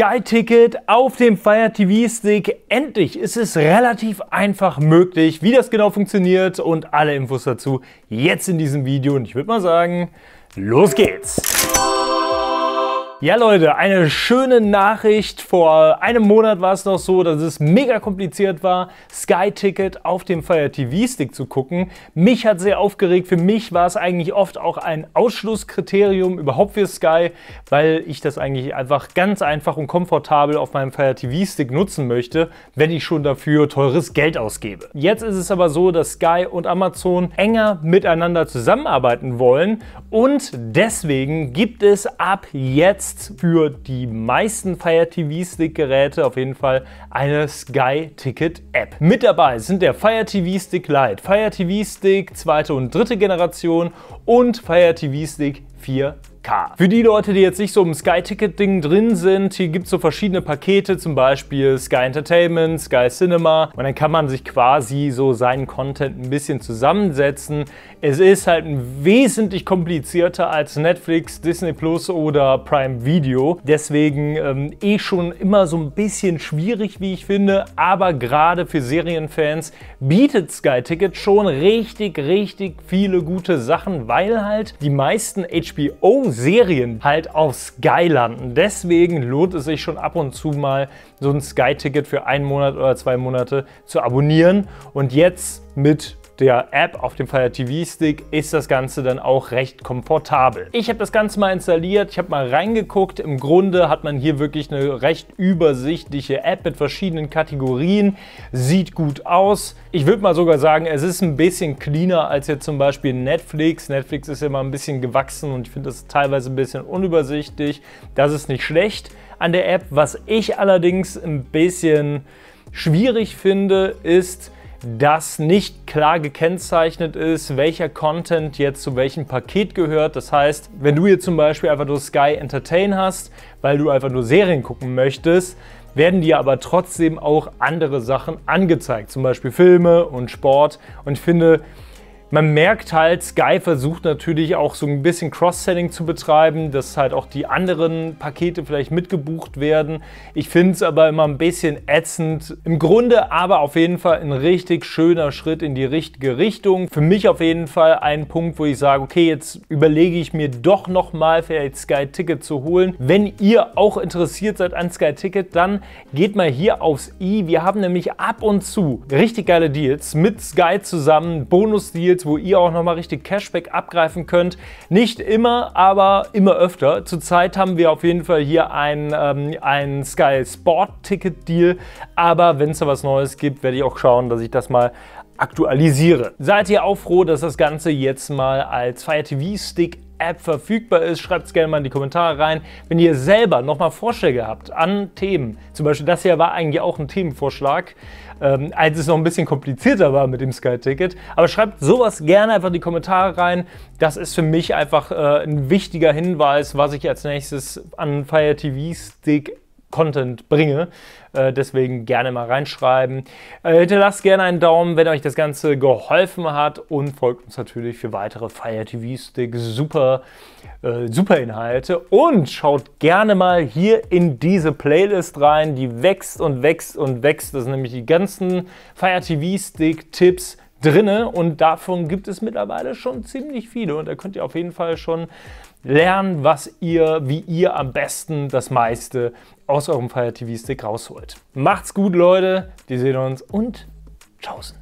Sky-Ticket auf dem Fire TV-Stick. Endlich ist es relativ einfach möglich, wie das genau funktioniert und alle Infos dazu jetzt in diesem Video. Und ich würde mal sagen, los geht's! Ja Leute, eine schöne Nachricht. Vor einem Monat war es noch so, dass es mega kompliziert war, Sky Ticket auf dem Fire TV Stick zu gucken. Mich hat sehr aufgeregt. Für mich war es eigentlich oft auch ein Ausschlusskriterium überhaupt für Sky, weil ich das eigentlich einfach ganz einfach und komfortabel auf meinem Fire TV Stick nutzen möchte, wenn ich schon dafür teures Geld ausgebe. Jetzt ist es aber so, dass Sky und Amazon enger miteinander zusammenarbeiten wollen und deswegen gibt es ab jetzt jetzt für die meisten Fire TV Stick Geräte auf jeden Fall eine Sky Ticket App. Mit dabei sind der Fire TV Stick Lite, Fire TV Stick zweite und dritte Generation und Fire TV Stick 4 K. Für die Leute, die jetzt nicht so im Sky-Ticket-Ding drin sind, hier gibt es so verschiedene Pakete, zum Beispiel Sky Entertainment, Sky Cinema und dann kann man sich quasi so seinen Content ein bisschen zusammensetzen. Es ist halt wesentlich komplizierter als Netflix, Disney Plus oder Prime Video. Deswegen ähm, eh schon immer so ein bisschen schwierig, wie ich finde, aber gerade für Serienfans bietet Sky Ticket schon richtig, richtig viele gute Sachen, weil halt die meisten HBO Serien halt auf Sky landen. Deswegen lohnt es sich schon ab und zu mal, so ein Sky-Ticket für einen Monat oder zwei Monate zu abonnieren. Und jetzt mit der App, auf dem Fire TV Stick, ist das Ganze dann auch recht komfortabel. Ich habe das Ganze mal installiert, ich habe mal reingeguckt. Im Grunde hat man hier wirklich eine recht übersichtliche App mit verschiedenen Kategorien. Sieht gut aus. Ich würde mal sogar sagen, es ist ein bisschen cleaner als jetzt zum Beispiel Netflix. Netflix ist ja mal ein bisschen gewachsen und ich finde das teilweise ein bisschen unübersichtlich. Das ist nicht schlecht an der App. Was ich allerdings ein bisschen schwierig finde, ist, dass nicht klar gekennzeichnet ist, welcher Content jetzt zu welchem Paket gehört. Das heißt, wenn du jetzt zum Beispiel einfach nur Sky Entertain hast, weil du einfach nur Serien gucken möchtest, werden dir aber trotzdem auch andere Sachen angezeigt, zum Beispiel Filme und Sport. Und ich finde, man merkt halt, Sky versucht natürlich auch so ein bisschen Cross-Selling zu betreiben, dass halt auch die anderen Pakete vielleicht mitgebucht werden. Ich finde es aber immer ein bisschen ätzend. Im Grunde aber auf jeden Fall ein richtig schöner Schritt in die richtige Richtung. Für mich auf jeden Fall ein Punkt, wo ich sage, okay, jetzt überlege ich mir doch nochmal vielleicht Sky Ticket zu holen. Wenn ihr auch interessiert seid an Sky Ticket, dann geht mal hier aufs i. Wir haben nämlich ab und zu richtig geile Deals mit Sky zusammen, Bonus-Deals Deals, wo ihr auch nochmal richtig Cashback abgreifen könnt. Nicht immer, aber immer öfter. Zurzeit haben wir auf jeden Fall hier ein, ähm, ein Sky Sport Ticket Deal, aber wenn es da was Neues gibt, werde ich auch schauen, dass ich das mal aktualisiere. Seid ihr auch froh, dass das Ganze jetzt mal als Fire TV Stick App verfügbar ist. Schreibt es gerne mal in die Kommentare rein. Wenn ihr selber nochmal Vorschläge habt an Themen, zum Beispiel das hier war eigentlich auch ein Themenvorschlag, ähm, als es noch ein bisschen komplizierter war mit dem Sky-Ticket. Aber schreibt sowas gerne einfach in die Kommentare rein. Das ist für mich einfach äh, ein wichtiger Hinweis, was ich als nächstes an Fire TV Stick Content bringe. Äh, deswegen gerne mal reinschreiben. Äh, hinterlasst gerne einen Daumen, wenn euch das Ganze geholfen hat und folgt uns natürlich für weitere Fire TV Stick super, äh, super Inhalte. Und schaut gerne mal hier in diese Playlist rein, die wächst und wächst und wächst. Das sind nämlich die ganzen Fire TV Stick Tipps drinne und davon gibt es mittlerweile schon ziemlich viele und da könnt ihr auf jeden Fall schon lernen, was ihr, wie ihr am besten das meiste aus eurem Fire TV Stick rausholt. Macht's gut, Leute. Wir sehen uns und tschaußen.